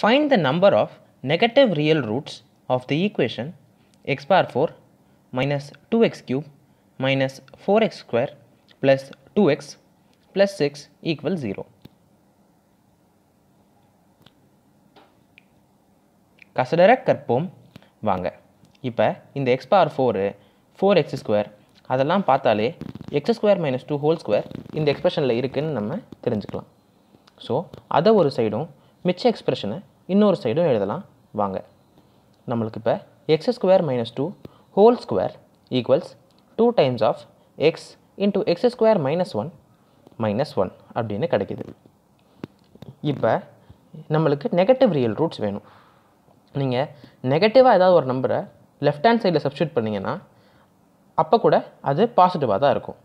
Find the number of negative real roots of the equation x power 4 minus 2x cube minus 4x square plus 2x plus 6 equals 0. கசடர கற்போம் வாங்க இப்போ இந்த x power 4 four x square அதெல்லாம் பார்த்தாலே x square minus two whole square இந்த எக்ஸ்பிரஷனில் இருக்குதுன்னு நம்ம தெரிஞ்சுக்கலாம் ஸோ அதை ஒரு சைடும் மிச்ச எக்ஸ்ப்ரெஷனை இன்னொரு சைடும் எழுதலாம் வாங்க நம்மளுக்கு இப்போ x square minus two whole square equals two times of x into x square minus one minus one அப்படின்னு கிடைக்கிது இப்போ நம்மளுக்கு நெகட்டிவ் ரியல் ரூட்ஸ் வேணும் நீங்கள் நெகட்டிவாக ஏதாவது ஒரு நம்பரை லெஃப்ட் ஹேண்ட் சைடில் சப்ஸ்டியூட் பண்ணிங்கன்னா அப்போ கூட அது பாசிட்டிவாக தான் இருக்கும்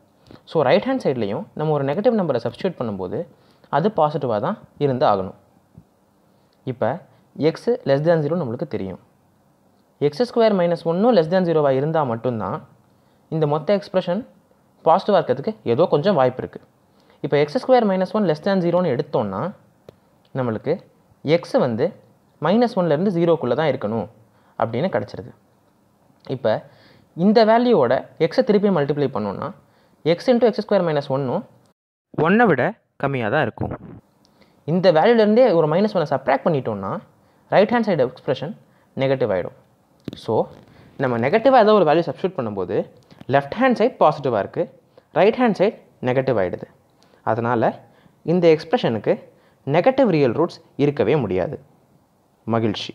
ஸோ ரைட் ஹேண்ட் சைட்லேயும் நம்ம ஒரு நெகட்டிவ் நம்பரை சப்ஸ்டியூட் பண்ணும்போது அது பாசிட்டிவாக தான் இருந்து ஆகணும் இப்போ எக்ஸு லெஸ் than 0 நம்மளுக்கு தெரியும் எக்ஸ் minus மைனஸ் ஒன்றும் லெஸ் தேன் ஜீரோவாக இருந்தால் மட்டும்தான் இந்த மொத்த எக்ஸ்ப்ரெஷன் பாசிட்டிவாக இருக்கிறதுக்கு ஏதோ கொஞ்சம் வாய்ப் பிருக்கு இப்போ square minus minus one less than நின் எடுத்தோன்னா நம்மளுக்கு எக்ஸ் வந்து மைனஸ் ஒன்லேருந்து ஜீரோக்குள்ளே தான் இருக்கணும் அப்படின்னு கடிச்சிருது இப்போ இந்த வேல்யூவோட எக்ஸை திருப்பி மல்டிப்ளை பண்ணோன்னா x into x square minus ஒன்றும் ஒன்றை விட கம்மியாக தான் இருக்கும் இந்த வேல்யூலேருந்தே ஒரு மைனஸ் ஒன்னை சப்ராக்ட் பண்ணிட்டோம்னா right hand side expression negative ஆகிடும் ஸோ நம்ம நெகட்டிவாக ஏதோ ஒரு வேல்யூ சப்ஸ்டியூட் பண்ணும்போது லெஃப்ட் ஹேண்ட் சைட் பாசிட்டிவாக இருக்குது ரைட் ஹேண்ட் சைட் நெகட்டிவ் ஆகிடுது அதனால் இந்த எக்ஸ்ப்ரெஷனுக்கு நெகட்டிவ் ரியல் ரூட்ஸ் இருக்கவே முடியாது மகிழ்ச்சி